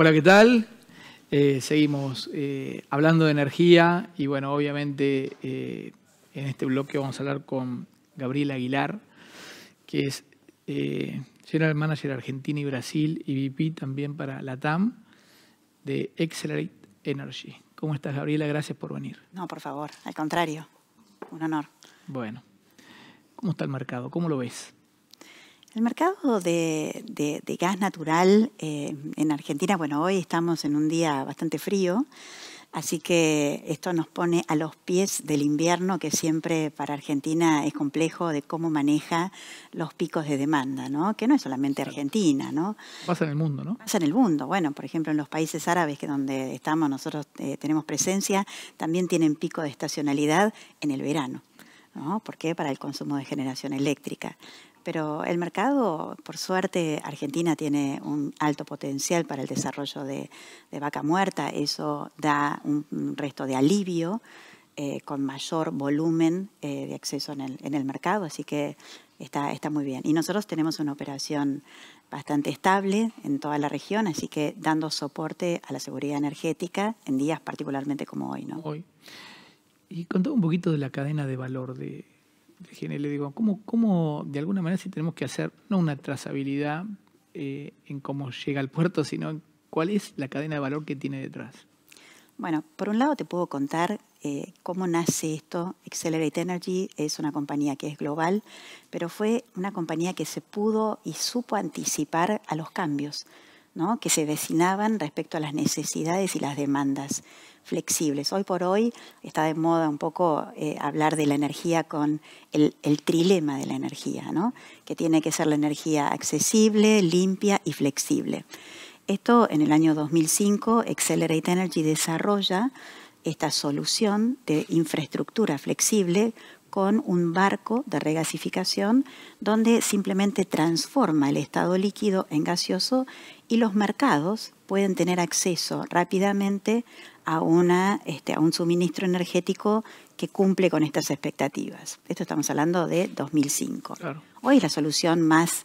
Hola, ¿qué tal? Eh, seguimos eh, hablando de energía y bueno, obviamente eh, en este bloque vamos a hablar con Gabriela Aguilar, que es General Manager Argentina y Brasil y VP también para la TAM de Accelerate Energy. ¿Cómo estás, Gabriela? Gracias por venir. No, por favor, al contrario, un honor. Bueno, ¿cómo está el mercado? ¿Cómo lo ves? El mercado de, gas natural eh, en Argentina, bueno, hoy estamos en un día bastante frío, así que esto nos pone a los pies del invierno, que siempre para Argentina es complejo de cómo maneja los picos de demanda, ¿no? Que no es solamente Argentina, ¿no? Pasa en el mundo, ¿no? Pasa en el mundo. Bueno, por ejemplo, en los países árabes, que donde estamos nosotros eh, tenemos presencia, también tienen pico de estacionalidad en el verano. ¿no? ¿Por qué? Para el consumo de generación eléctrica pero el mercado, por suerte, Argentina tiene un alto potencial para el desarrollo de, vaca muerta, eso da un, resto de alivio eh, con mayor volumen eh, de acceso en el, en el, mercado, así que está, está muy bien. Y nosotros tenemos una operación bastante estable en toda la región, así que dando soporte a la seguridad energética en días particularmente como hoy. ¿no? Hoy. Y contame un poquito de la cadena de valor de, le digo, ¿cómo, ¿cómo, de alguna manera si tenemos que hacer no una trazabilidad eh, en cómo llega al puerto, sino cuál es la cadena de valor que tiene detrás? Bueno, por un lado te puedo contar eh, cómo nace esto. Accelerate Energy es una compañía que es global, pero fue una compañía que se pudo y supo anticipar a los cambios que se vecinaban respecto a las necesidades y las demandas flexibles. Hoy por hoy está de moda un poco eh, hablar de la energía con el, trilema de la energía, que tiene que ser la energía accesible, limpia y flexible. Esto en el año 2005, Accelerate Energy desarrolla esta solución de infraestructura flexible con un barco de regasificación donde simplemente transforma el estado líquido en gaseoso y los mercados pueden tener acceso rápidamente a, una, este, a un suministro energético que cumple con estas expectativas. Esto estamos hablando de 2005. Hoy es la solución más,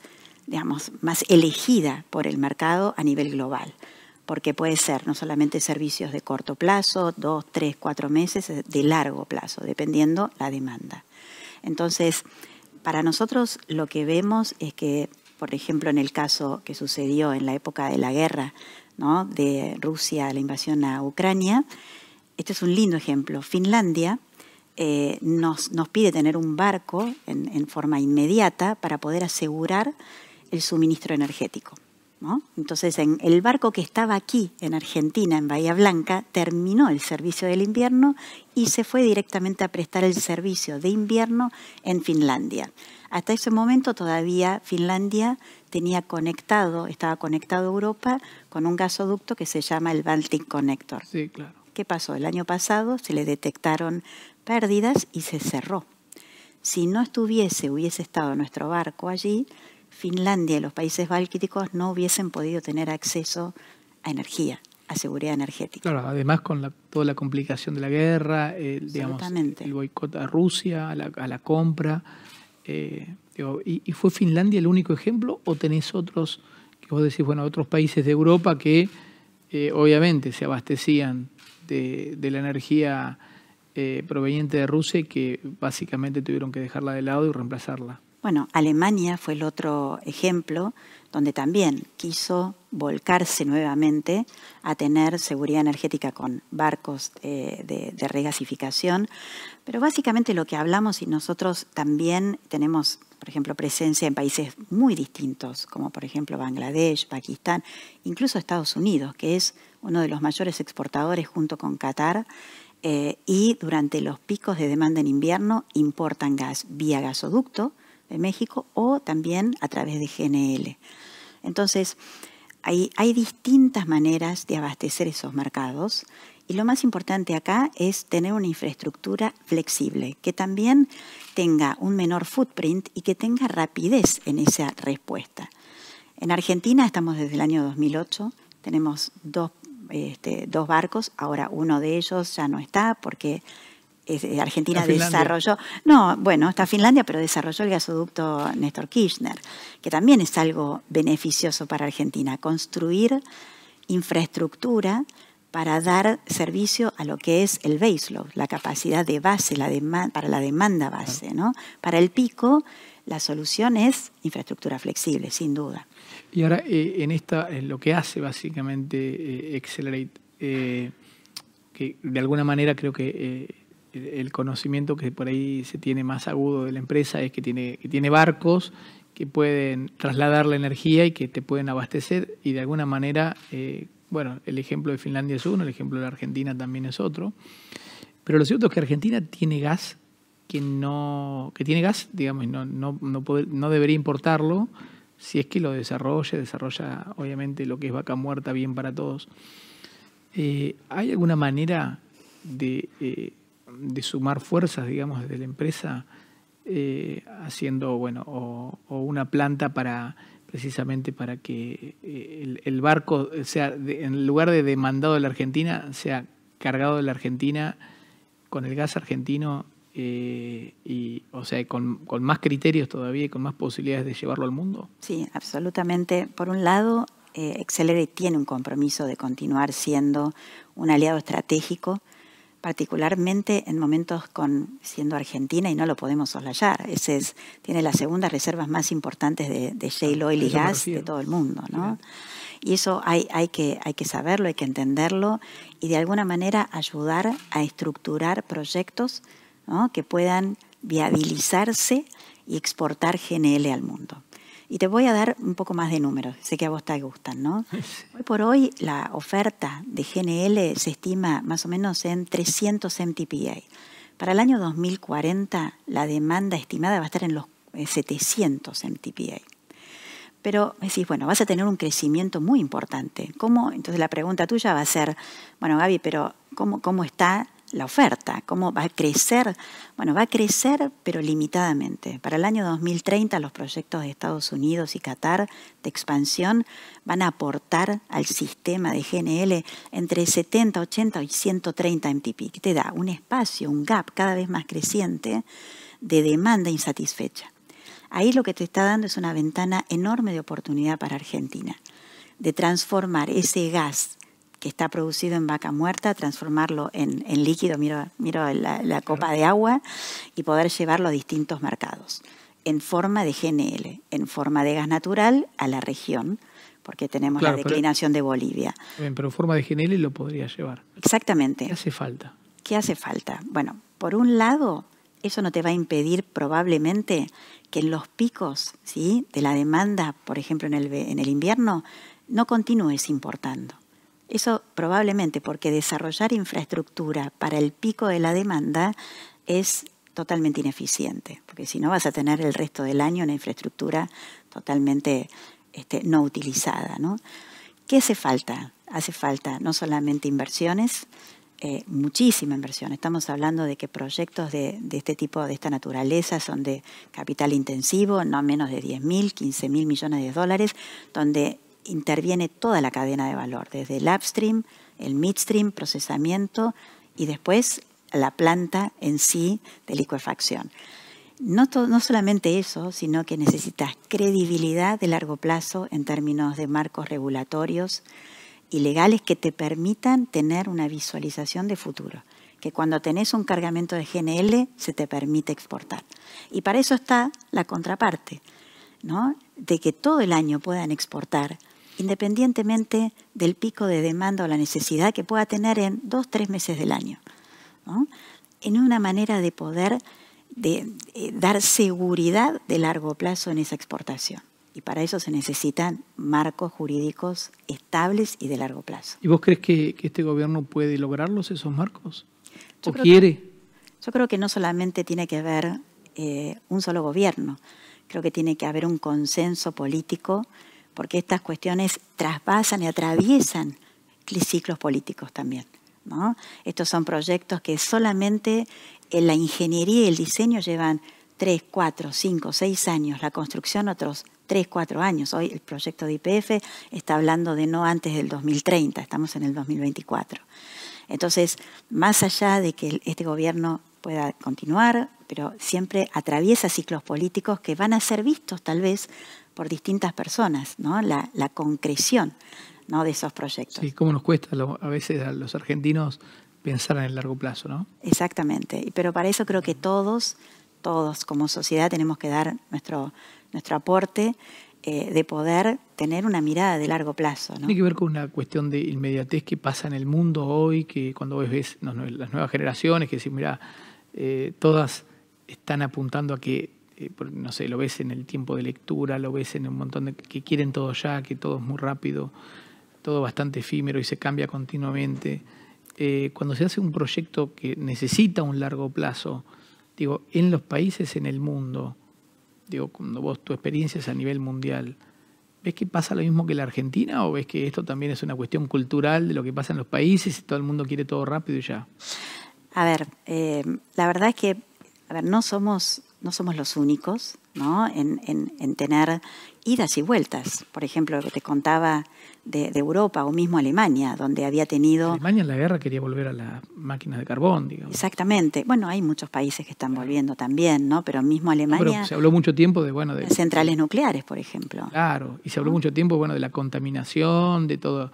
más elegida por el mercado a nivel global porque puede ser no solamente servicios de corto plazo, dos, tres, cuatro meses, eh, de largo plazo, dependiendo la demanda. Entonces, para nosotros lo que vemos es que, por ejemplo, en el caso que sucedió en la época de la guerra ¿no? de Rusia, la invasión a Ucrania, este es un lindo ejemplo. Finlandia eh, nos, nos, pide tener un barco en forma inmediata para poder asegurar el suministro energético. Entonces, el barco que estaba aquí, en Argentina, en Bahía Blanca, terminó el servicio del invierno y se fue directamente a prestar el servicio de invierno en Finlandia. Hasta ese momento todavía Finlandia tenía conectado, estaba conectado a Europa con un gasoducto que se llama el Baltic Connector. Sí, claro. ¿Qué pasó? El año pasado se le detectaron pérdidas y se cerró. Si no estuviese, hubiese estado nuestro barco allí, Finlandia y los países bálticos no hubiesen podido tener acceso a energía, a seguridad energética. Claro, además con toda la complicación de la guerra, digamos, el boicot a Rusia, a la, compra. Eh, y, fue Finlandia el único ejemplo o tenés otros, que vos bueno, otros países de Europa que eh, obviamente se abastecían de, de la energía eh, proveniente de Rusia y que básicamente tuvieron que dejarla de lado y reemplazarla? Bueno, Alemania fue el otro ejemplo donde también quiso volcarse nuevamente a tener seguridad energética con barcos de, regasificación. Pero básicamente lo que hablamos y nosotros también tenemos, por ejemplo, presencia en países muy distintos, como por ejemplo Bangladesh, Pakistán, incluso Estados Unidos, que es uno de los mayores exportadores junto con Qatar. Eh, y durante los picos de demanda en invierno importan gas vía gasoducto, México o también a través de GNL. Entonces, hay, hay distintas maneras de abastecer esos mercados y lo más importante acá es tener una infraestructura flexible, que también tenga un menor footprint y que tenga rapidez en esa respuesta. En Argentina estamos desde el año 2008, tenemos este, dos barcos, ahora uno de ellos ya no está porque eh, Argentina desarrolló, no, bueno, está Finlandia, pero desarrolló el gasoducto Néstor Kirchner, que también es algo beneficioso para Argentina, construir infraestructura para dar servicio a lo que es el baseload, la capacidad de base, la para la demanda base. ¿no? Para el pico, la solución es infraestructura flexible, sin duda. Y ahora, eh, en esta, lo que hace básicamente Accelerate, eh, que de alguna manera creo que el conocimiento que por ahí se tiene más agudo de la empresa es que tiene, que tiene barcos que pueden trasladar la energía y que te pueden abastecer y de alguna manera, eh, bueno, el ejemplo de Finlandia es uno, el ejemplo de la Argentina también es otro, pero lo cierto es que Argentina tiene gas que no, que tiene gas, digamos, no, no, no, debería importarlo si es que lo desarrolla, desarrolla obviamente lo que es vaca muerta bien para todos. Eh, ¿Hay alguna manera de... Eh, de sumar fuerzas, digamos, desde la empresa, eh, haciendo, bueno, o, una planta para precisamente para que eh, el, barco sea, en lugar de demandado de la Argentina, sea cargado de la Argentina con el gas argentino, eh, y, o sea, con, más criterios todavía y con más posibilidades de llevarlo al mundo? Sí, absolutamente. Por un lado, Excelere tiene un compromiso de continuar siendo un aliado estratégico particularmente en momentos con siendo Argentina y no lo podemos soslayar. Ese es, tiene las segundas reservas más importantes de, de shale ah, oil y gas de todo el mundo, ¿no? Y eso hay, que, hay que saberlo, hay que entenderlo y de alguna manera ayudar a estructurar proyectos que puedan viabilizarse y exportar GNL al mundo. Y te voy a dar un poco más de números, sé que a vos te gustan, ¿no? Hoy por hoy la oferta de GNL se estima más o menos en 300 MTPA. Para el año 2040 la demanda estimada va a estar en los 700 eh, MTPA. Pero decís, bueno, vas a tener un crecimiento muy importante. ¿Cómo? Entonces la pregunta tuya va a ser, bueno, Gaby, pero ¿cómo, cómo está la oferta, cómo va a crecer. Bueno, va a crecer, pero limitadamente. Para el año 2030, los proyectos de Estados Unidos y Qatar de expansión van a aportar al sistema de GNL entre 70, 80 y 130 MTP, que te da un espacio, un gap cada vez más creciente de demanda insatisfecha. Ahí lo que te está dando es una ventana enorme de oportunidad para Argentina, de transformar ese gas que está producido en vaca muerta, transformarlo en, líquido, miro, la, copa de agua, y poder llevarlo a distintos mercados, en forma de GNL, en forma de gas natural a la región, porque tenemos la declinación de Bolivia. pero en forma de GNL lo podría llevar. Exactamente. ¿Qué hace falta? ¿Qué hace falta? Bueno, por un lado, eso no te va a impedir probablemente que en los picos ¿sí? de la demanda, por ejemplo en en el invierno, no continúes importando. Eso probablemente porque desarrollar infraestructura para el pico de la demanda es totalmente ineficiente, porque si no vas a tener el resto del año una infraestructura totalmente este, no utilizada. ¿no? ¿Qué hace falta? Hace falta no solamente inversiones, eh, muchísima inversión. Estamos hablando de que proyectos de, este tipo, de esta naturaleza, son de capital intensivo, no menos de 10.000, 15.000 mil millones de dólares, donde interviene toda la cadena de valor, desde el upstream, el midstream, procesamiento y después la planta en sí de liquefacción. No, no, solamente eso, sino que necesitas credibilidad de largo plazo en términos de marcos regulatorios y legales que te permitan tener una visualización de futuro, que cuando tenés un cargamento de GNL se te permite exportar. Y para eso está la contraparte, ¿no? de que todo el año puedan exportar independientemente del pico de demanda o la necesidad que pueda tener en dos, tres meses del año. En una manera de poder eh, dar seguridad de largo plazo en esa exportación. Y para eso se necesitan marcos jurídicos estables y de largo plazo. ¿Y vos crees que, este gobierno puede lograrlos, esos marcos? ¿O quiere? yo creo que no solamente tiene que haber eh, un solo gobierno, creo que tiene que haber un consenso político porque estas cuestiones traspasan y atraviesan ciclos políticos también. ¿no? Estos son proyectos que solamente en la ingeniería y el diseño llevan 3, 4, 5, 6 años, la construcción otros 3, 4 años. Hoy el proyecto de IPF está hablando de no antes del 2030, estamos en el 2024. Entonces, más allá de que este gobierno pueda continuar, pero siempre atraviesa ciclos políticos que van a ser vistos tal vez por distintas personas, ¿no? la, la concreción ¿no? de esos proyectos. Sí, cómo nos cuesta a veces a los argentinos pensar en el largo plazo, ¿no? Exactamente, pero para eso creo que todos, todos como sociedad tenemos que dar nuestro, nuestro aporte eh, de poder tener una mirada de largo plazo. ¿no? Tiene que ver con una cuestión de inmediatez que pasa en el mundo hoy, que cuando ves, ves las nuevas generaciones, que decís, mira, eh, todas están apuntando a que, eh, no sé, lo ves en el tiempo de lectura, lo ves en un montón de que quieren todo ya, que todo es muy rápido, todo bastante efímero y se cambia continuamente. Eh, cuando se hace un proyecto que necesita un largo plazo, digo, en los países, en el mundo, digo, cuando vos tu experiencia es a nivel mundial, ¿ves que pasa lo mismo que la Argentina o ves que esto también es una cuestión cultural de lo que pasa en los países y todo el mundo quiere todo rápido y ya? A ver, em, la verdad es que no, somos, no somos los únicos ¿no? En, tener idas y vueltas. Por ejemplo, lo que te contaba de, Europa o mismo Alemania, donde había tenido... Alemania en la guerra quería volver a las máquinas de carbón, digamos. Exactamente. Bueno, hay muchos países que están volviendo también, ¿no? Pero mismo Alemania... se habló mucho tiempo de, bueno... De... Centrales nucleares, por ejemplo. Claro, y se habló mucho tiempo, bueno, de la contaminación, de todo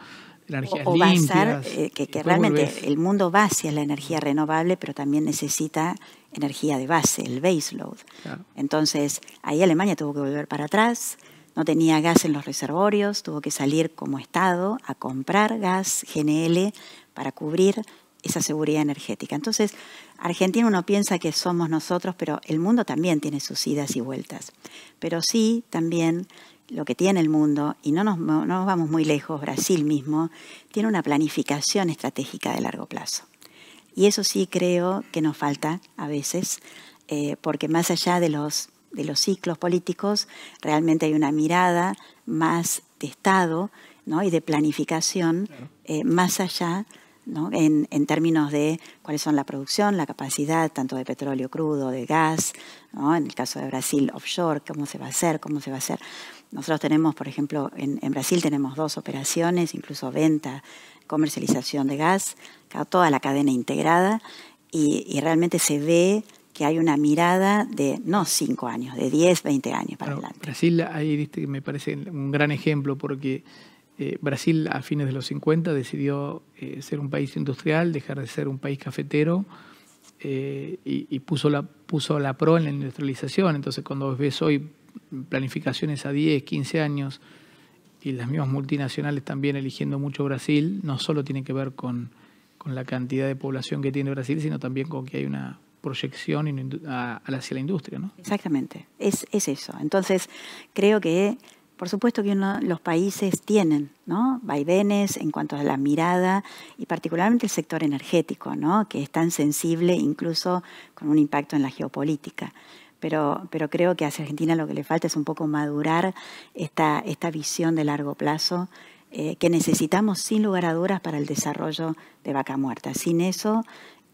o, basar, eh, que, realmente el mundo va hacia la energía renovable, pero también necesita energía de base, el baseload. Entonces, ahí Alemania tuvo que volver para atrás, no tenía gas en los reservorios, tuvo que salir como Estado a comprar gas GNL para cubrir esa seguridad energética. Entonces, Argentina uno piensa que somos nosotros, pero el mundo también tiene sus idas y vueltas. Pero sí, también lo que tiene el mundo, y no nos, vamos muy lejos, Brasil mismo, tiene una planificación estratégica de largo plazo. Y eso sí creo que nos falta a veces, eh, porque más allá de los, de los ciclos políticos, realmente hay una mirada más de Estado y de planificación, eh, más allá en, términos de cuáles son la producción, la capacidad tanto de petróleo crudo, de gas, en el caso de Brasil, offshore, cómo se va a hacer, cómo se va a hacer. Nosotros tenemos, por ejemplo, en, Brasil tenemos dos operaciones, incluso venta, comercialización de gas, toda la cadena integrada y, realmente se ve que hay una mirada de no 5 años, de 10, 20 años para adelante. Brasil, ahí viste me parece un gran ejemplo porque eh, Brasil a fines de los 50 decidió eh, ser un país industrial, dejar de ser un país cafetero eh, y, puso, la, puso la pro en la industrialización. Entonces cuando ves hoy planificaciones a 10, 15 años y las mismas multinacionales también eligiendo mucho Brasil, no solo tiene que ver con, con la cantidad de población que tiene Brasil, sino también con que hay una proyección hacia la industria. ¿no? Exactamente, es, es eso. Entonces creo que por supuesto que los países tienen ¿no? vaivenes en cuanto a la mirada y particularmente el sector energético, que es tan sensible incluso con un impacto en la geopolítica. Pero, pero creo que hacia Argentina lo que le falta es un poco madurar esta, esta visión de largo plazo eh, que necesitamos sin lugar a dudas para el desarrollo de vaca muerta. Sin eso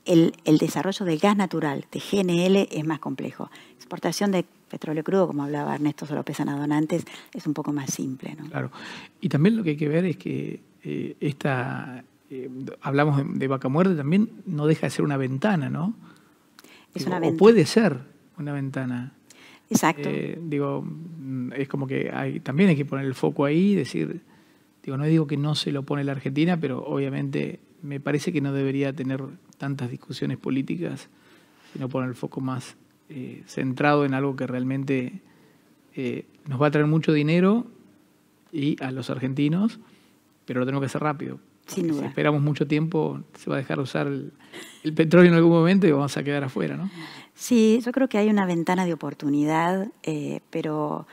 el, desarrollo del gas natural, de GNL, es más complejo. Exportación de petróleo crudo, como hablaba Ernesto López Anadón antes, es un poco más simple. Claro. Y también lo que hay que ver es que eh, esta, eh, hablamos de, vaca muerta, también no deja de ser una ventana, ¿no? O puede ser una ventana. Exacto. Eh, digo, mm, es como que hay, también hay que poner el foco ahí, decir, digo, no digo que no se lo pone la Argentina, pero obviamente me parece que no debería tener tantas discusiones políticas, sino poner el foco más eh, centrado en algo que realmente eh, nos va a traer mucho dinero y a los argentinos, pero lo tenemos que hacer rápido. Sin duda. Si esperamos mucho tiempo, se va a dejar usar el, petróleo en algún momento y vamos a quedar afuera, ¿no? Sí, yo creo que hay una ventana de oportunidad, eh, pero,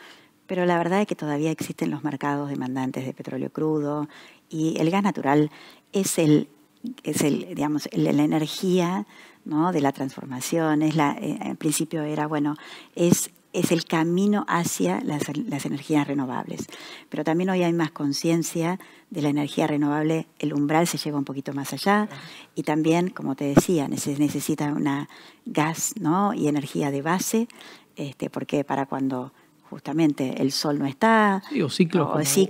pero la verdad es que todavía existen los mercados demandantes de petróleo crudo y el gas natural es el es el, digamos, la, energía ¿no? de la transformación. Es la, en eh, principio era, bueno, es, es el camino hacia las, energías renovables. Pero también hoy hay más conciencia de la energía renovable, el umbral se lleva un poquito más allá y también, como te decía, se necesita una gas ¿no? y energía de base, este, porque para cuando justamente el sol no está. Sí, o ciclos.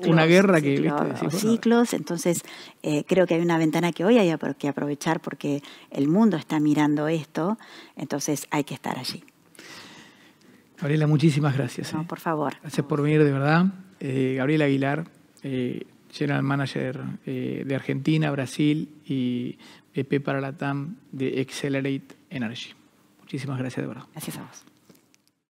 una guerra que viste, o ciclos. Entonces, eh, creo que hay una ventana que hoy hay que aprovechar porque el mundo está mirando esto, entonces hay que estar allí. Gabriela, muchísimas gracias. Eh. por favor. Gracias por venir, de verdad. Eh, Gabriela Aguilar, eh, General Manager de Argentina, Brasil y PP e para la TAM de Accelerate Energy. Muchísimas gracias, de verdad. Gracias a vos.